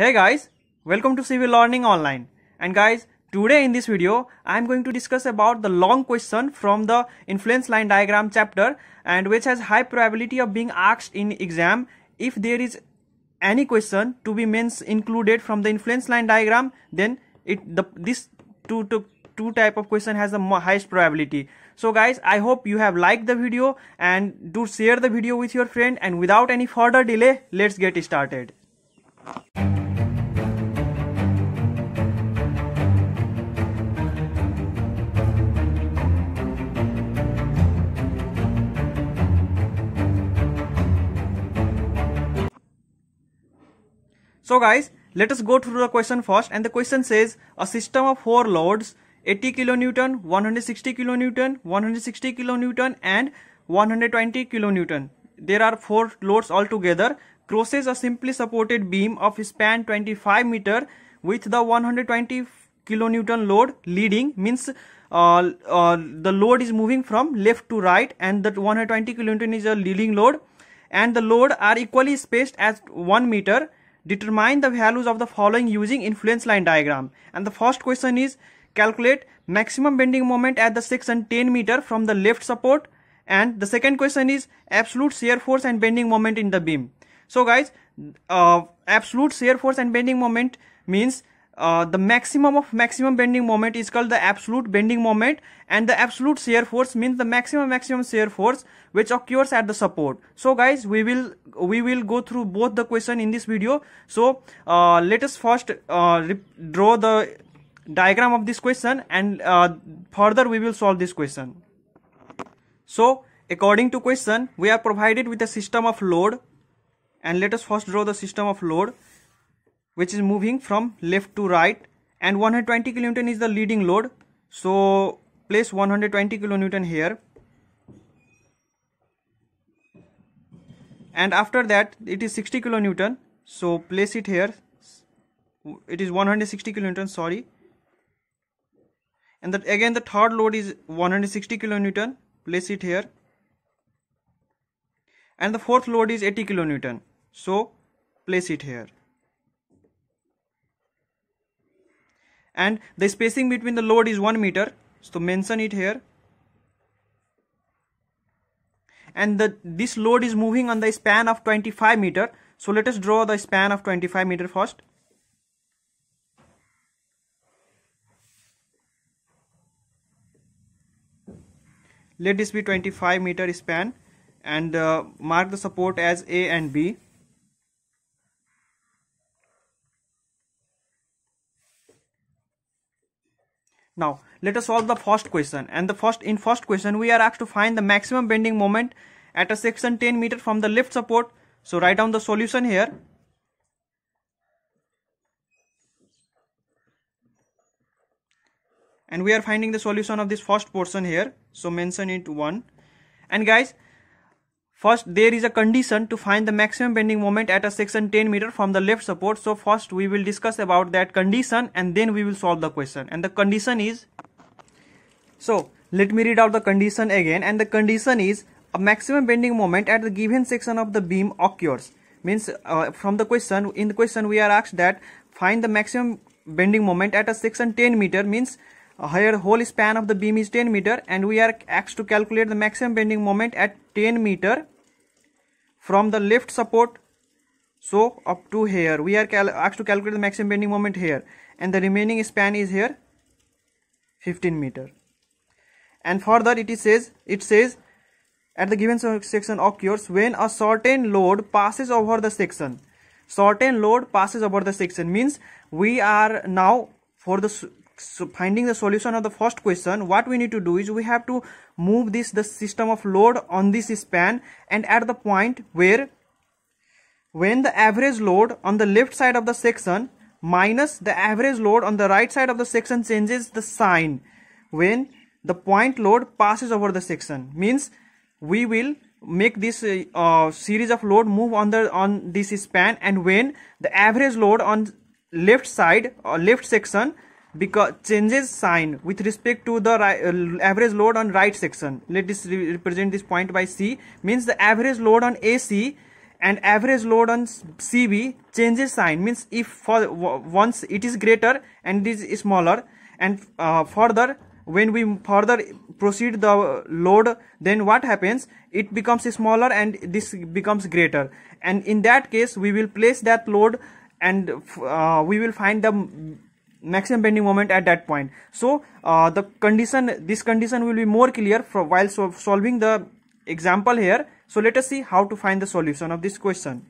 Hey guys, welcome to Civil Learning Online. And guys, today in this video, I am going to discuss about the long question from the influence line diagram chapter and which has high probability of being asked in exam if there is any question to be means included from the influence line diagram then it the this two type of question has the highest probability so guys i hope you have liked the video and do share the video with your friend and without any further delay let's get started So guys, let us go through the question first and the question says a system of four loads 80 kilonewton, 160 kilonewton, 160 kilonewton and 120 kilonewton. There are four loads altogether crosses a simply supported beam of span 25 meter with the 120 kilonewton load leading means uh, uh, the load is moving from left to right and that 120 kilonewton is a leading load and the load are equally spaced as 1 meter Determine the values of the following using influence line diagram. And the first question is calculate maximum bending moment at the 6 and 10 meter from the left support. And the second question is absolute shear force and bending moment in the beam. So guys, uh, absolute shear force and bending moment means uh, the maximum of maximum bending moment is called the absolute bending moment and the absolute shear force means the maximum maximum shear force which occurs at the support so guys we will we will go through both the question in this video so uh, let us first uh, draw the diagram of this question and uh, further we will solve this question so according to question we are provided with a system of load and let us first draw the system of load which is moving from left to right and 120 kilonewton is the leading load so place 120 kilonewton here and after that it is 60 kilonewton so place it here it is 160 kilonewton sorry and that again the third load is 160 kilonewton place it here and the fourth load is 80 kilonewton so place it here and the spacing between the load is 1 meter so mention it here and the this load is moving on the span of 25 meter so let us draw the span of 25 meter first let this be 25 meter span and uh, mark the support as A and B Now let us solve the first question and the first in first question we are asked to find the maximum bending moment at a section 10 meter from the lift support. So write down the solution here. And we are finding the solution of this first portion here. So mention it 1. And guys First, there is a condition to find the maximum bending moment at a section 10 meter from the left support. So first we will discuss about that condition and then we will solve the question. And the condition is, so let me read out the condition again. And the condition is a maximum bending moment at the given section of the beam occurs. Means uh, from the question, in the question we are asked that find the maximum bending moment at a section 10 meter means here whole span of the beam is 10 meter and we are asked to calculate the maximum bending moment at 10 meter from the left support so up to here we are asked to calculate the maximum bending moment here and the remaining span is here 15 meter and further it says it says at the given section occurs when a certain load passes over the section certain load passes over the section means we are now for the so finding the solution of the first question what we need to do is we have to move this the system of load on this span and at the point where when the average load on the left side of the section minus the average load on the right side of the section changes the sign when the point load passes over the section means we will make this uh, uh series of load move on the on this span and when the average load on left side or uh, left section because changes sign with respect to the uh, average load on right section let us re represent this point by c means the average load on ac and average load on cb changes sign means if for once it is greater and is smaller and uh, further when we further proceed the load then what happens it becomes smaller and this becomes greater and in that case we will place that load and uh, we will find the maximum bending moment at that point so uh, the condition this condition will be more clear for while so solving the example here so let us see how to find the solution of this question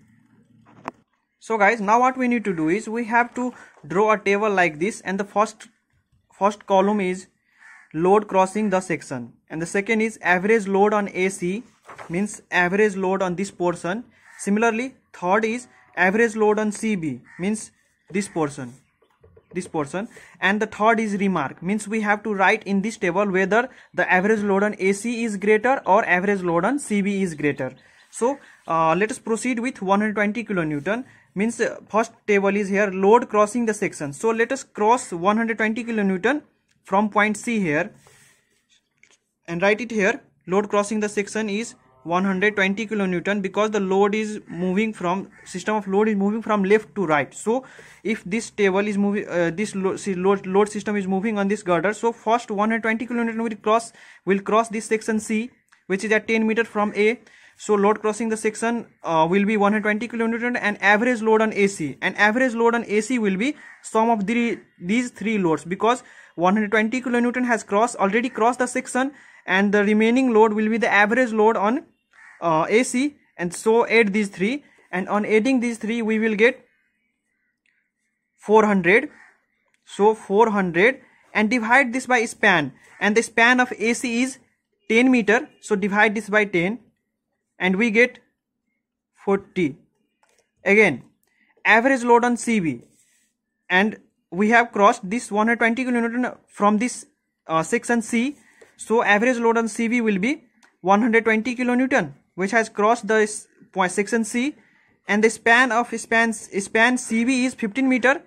so guys now what we need to do is we have to draw a table like this and the first first column is load crossing the section and the second is average load on AC means average load on this portion similarly third is average load on CB means this portion this portion and the third is remark means we have to write in this table whether the average load on AC is greater or average load on CB is greater so uh, let us proceed with 120 kilonewton means uh, first table is here load crossing the section so let us cross 120 kilonewton from point C here and write it here load crossing the section is 120 kilonewton because the load is moving from system of load is moving from left to right so if this table is moving uh, this load, load system is moving on this girder so first 120 kilonewton will cross will cross this section c which is at 10 meter from a so load crossing the section uh, will be 120 kilonewton and average load on ac and average load on ac will be sum of the, these three loads because 120 kilonewton has crossed already crossed the section and the remaining load will be the average load on uh, AC and so add these three and on adding these three we will get 400 so 400 and divide this by span and the span of AC is 10 meter so divide this by 10 and we get 40 again average load on CB and we have crossed this 120 kN from this uh, section C so average load on CV will be 120 kilonewton, which has crossed the point section C, and the span of span span CV is 15 meter.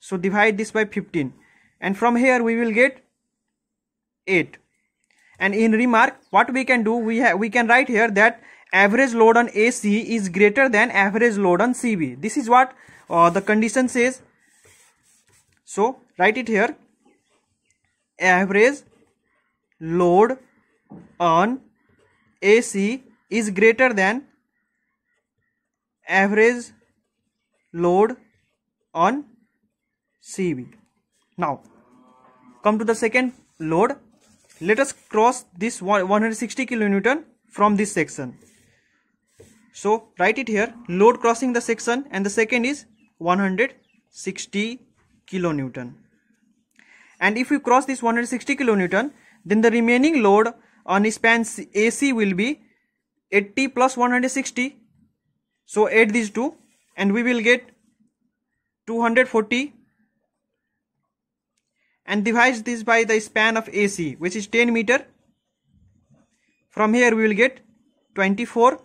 So divide this by 15, and from here we will get 8. And in remark, what we can do, we have we can write here that average load on AC is greater than average load on CB. This is what uh, the condition says. So write it here. Average load on AC is greater than average load on CV. Now, come to the second load. Let us cross this 160 kilonewton from this section. So, write it here. Load crossing the section and the second is 160 kilonewton. And if you cross this 160 kilonewton, then the remaining load on span AC will be 80 plus 160 so add these two and we will get 240 and divide this by the span of AC which is 10 meter from here we will get 24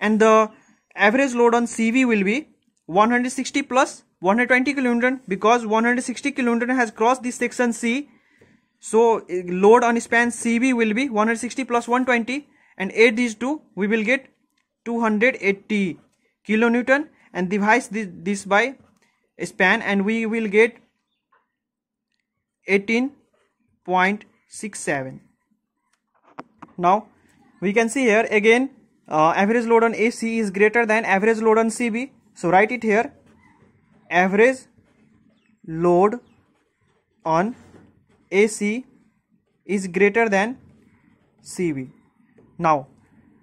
and the average load on CV will be 160 plus 120 kN because 160 kN has crossed this section C so eh, load on span CB will be 160 plus 120 and add these two we will get 280 kilonewton and divide this, this by span and we will get 18.67. Now we can see here again uh, average load on AC is greater than average load on CB. So write it here average load on AC is greater than CV. Now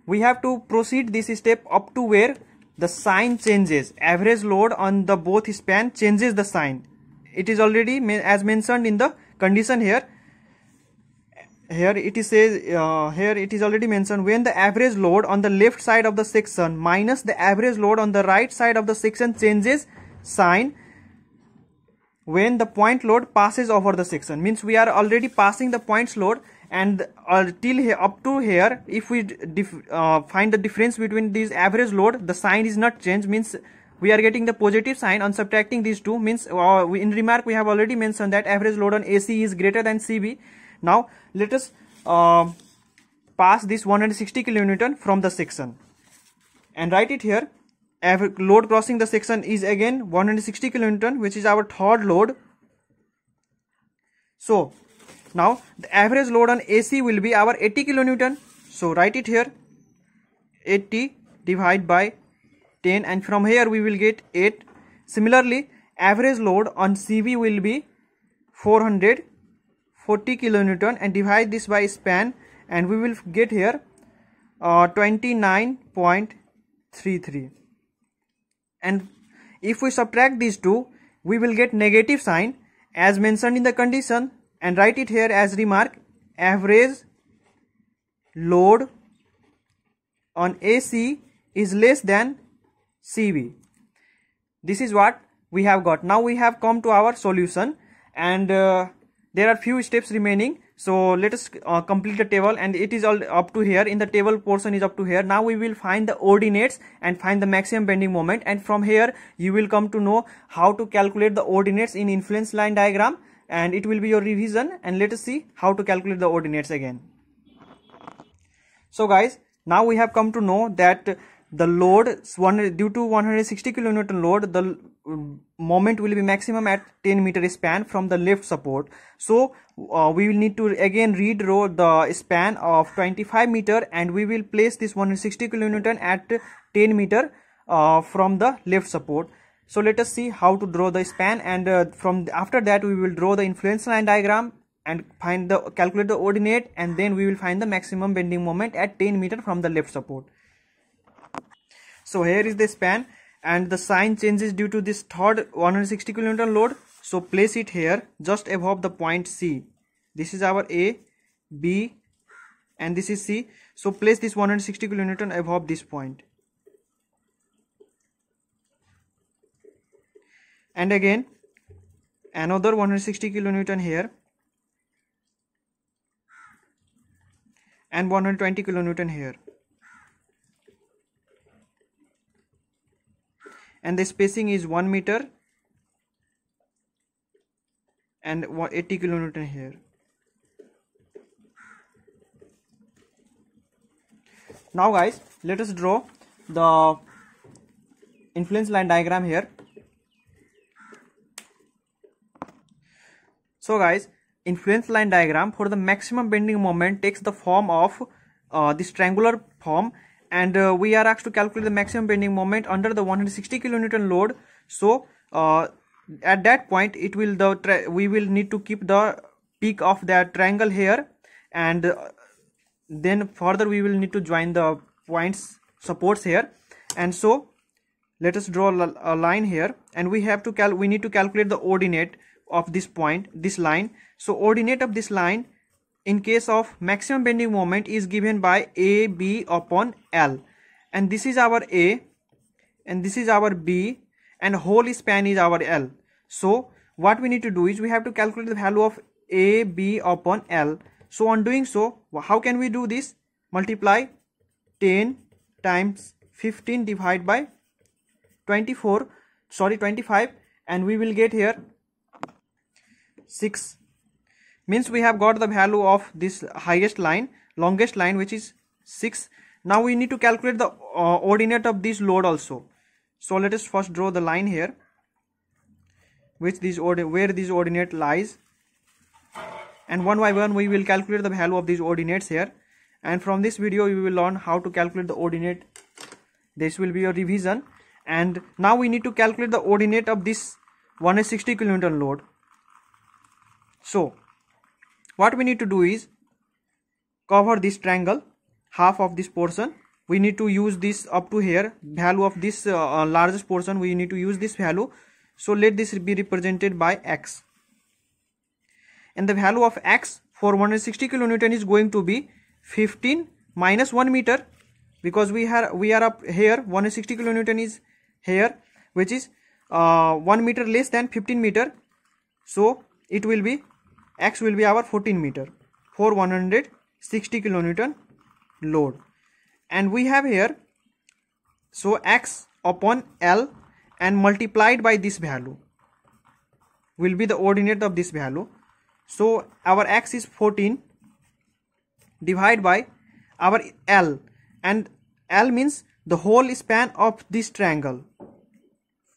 we have to proceed this step up to where the sign changes. Average load on the both span changes the sign. It is already as mentioned in the condition here. Here it is says uh, here it is already mentioned when the average load on the left side of the section minus the average load on the right side of the section changes sign when the point load passes over the section means we are already passing the points load and uh, till here, up to here if we uh, find the difference between these average load the sign is not changed means we are getting the positive sign on subtracting these two means uh, we, in remark we have already mentioned that average load on AC is greater than CB now let us uh, pass this 160 kilonewton from the section and write it here load crossing the section is again 160 kilonewton which is our third load so now the average load on AC will be our 80 kilonewton so write it here 80 divided by 10 and from here we will get 8 similarly average load on CV will be 440 kilonewton and divide this by span and we will get here uh, 29.33 and if we subtract these two we will get negative sign as mentioned in the condition and write it here as remark average load on AC is less than CV. This is what we have got. Now we have come to our solution and uh, there are few steps remaining so let us uh, complete the table and it is all up to here in the table portion is up to here now we will find the ordinates and find the maximum bending moment and from here you will come to know how to calculate the ordinates in influence line diagram and it will be your revision and let us see how to calculate the ordinates again so guys now we have come to know that the load due to 160 kN load the moment will be maximum at 10 meter span from the left support so uh, we will need to again redraw the span of 25 meter and we will place this 160 kN at 10 meter uh, from the left support so let us see how to draw the span and uh, from after that we will draw the influence line diagram and find the calculate the ordinate and then we will find the maximum bending moment at 10 meter from the left support so here is the span and the sign changes due to this third 160 kilonewton load so place it here just above the point c this is our a b and this is c so place this 160 kilonewton above this point and again another 160 kilonewton here and 120 kilonewton here and the spacing is 1 meter and 80 kilonewton here now guys let us draw the influence line diagram here so guys influence line diagram for the maximum bending moment takes the form of uh, this triangular form and uh, we are asked to calculate the maximum bending moment under the 160 kilonewton load so uh, at that point it will the we will need to keep the peak of that triangle here and uh, then further we will need to join the points supports here and so let us draw a line here and we have to cal we need to calculate the ordinate of this point this line so ordinate of this line in case of maximum bending moment is given by AB upon L and this is our A and this is our B and whole span is our L. So what we need to do is we have to calculate the value of AB upon L. So on doing so how can we do this? Multiply 10 times 15 divided by 24 sorry 25 and we will get here 6 means we have got the value of this highest line longest line which is 6 now we need to calculate the uh, ordinate of this load also so let us first draw the line here which this order where this ordinate lies and one by one we will calculate the value of these ordinates here and from this video you will learn how to calculate the ordinate this will be your revision and now we need to calculate the ordinate of this 160 kilonewton load so what we need to do is cover this triangle half of this portion we need to use this up to here value of this uh, uh largest portion we need to use this value so let this be represented by x and the value of x for 160 kilonewton is going to be 15 minus 1 meter because we are we are up here 160 kilonewton is here which is uh, 1 meter less than 15 meter so it will be x will be our 14 meter for 160 kilonewton load and we have here so x upon l and multiplied by this value will be the ordinate of this value so our x is 14 divided by our l and l means the whole span of this triangle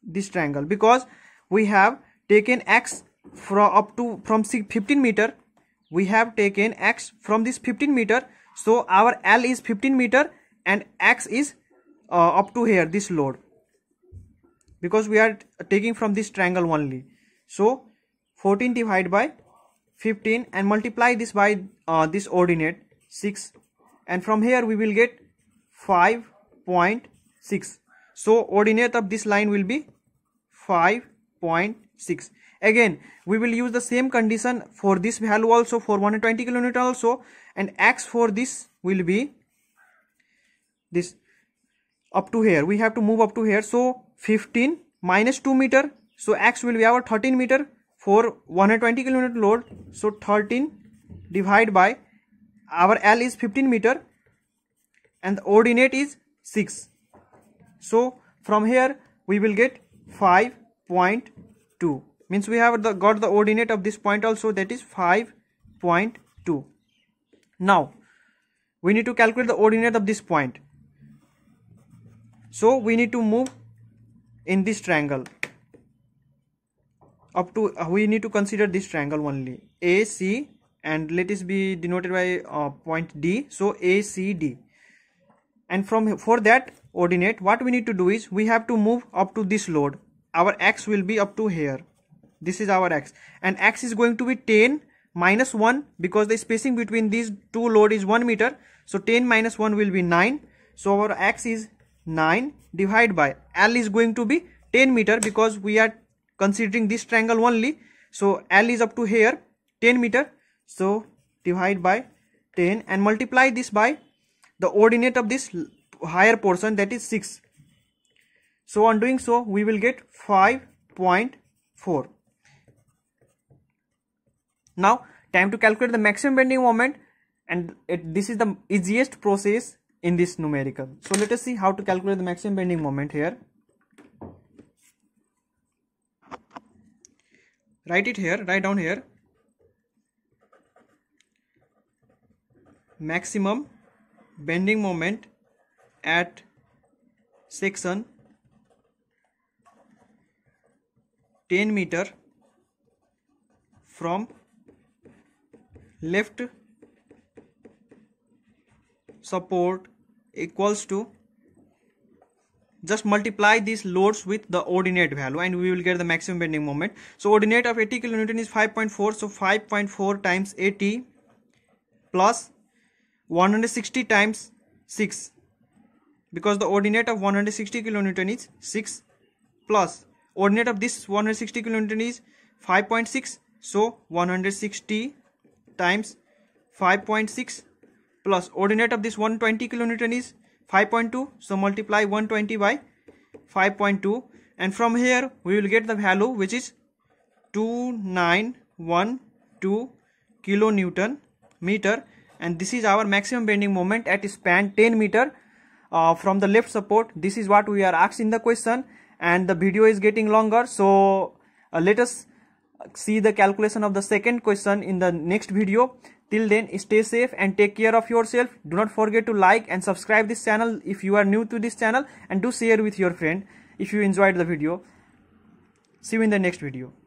this triangle because we have taken x from up to from 15 meter we have taken x from this 15 meter so our l is 15 meter and x is uh, up to here this load because we are taking from this triangle only so 14 divided by 15 and multiply this by uh, this ordinate 6 and from here we will get 5.6 so ordinate of this line will be 5.6 again we will use the same condition for this value also for 120 kilonewton also and x for this will be this up to here we have to move up to here so 15 minus 2 meter so x will be our 13 meter for 120 kilonewton load so 13 divided by our l is 15 meter and the ordinate is 6 so from here we will get 5.2 means we have the, got the ordinate of this point also that is 5.2 now we need to calculate the ordinate of this point so we need to move in this triangle up to uh, we need to consider this triangle only AC and let us be denoted by uh, point D so ACD and from for that ordinate what we need to do is we have to move up to this load our x will be up to here this is our x and x is going to be 10 minus 1 because the spacing between these two load is 1 meter so 10 minus 1 will be 9 so our x is 9 divided by l is going to be 10 meter because we are considering this triangle only so l is up to here 10 meter so divide by 10 and multiply this by the ordinate of this higher portion that is 6 so on doing so we will get 5.4 now time to calculate the maximum bending moment and it, this is the easiest process in this numerical. So let us see how to calculate the maximum bending moment here. Write it here, write down here. Maximum bending moment at section 10 meter from left support equals to just multiply these loads with the ordinate value and we will get the maximum bending moment so ordinate of 80 kilonewton is 5.4 so 5.4 times 80 plus 160 times 6 because the ordinate of 160 kilonewton is 6 plus ordinate of this 160 kilonewton is 5.6 so 160 times 5.6 plus ordinate of this 120 kilonewton is 5.2 so multiply 120 by 5.2 and from here we will get the value which is 2912 kilonewton meter and this is our maximum bending moment at span 10 meter uh, from the left support this is what we are asked in the question and the video is getting longer so uh, let us see the calculation of the second question in the next video. Till then, stay safe and take care of yourself. Do not forget to like and subscribe this channel if you are new to this channel and do share with your friend if you enjoyed the video. See you in the next video.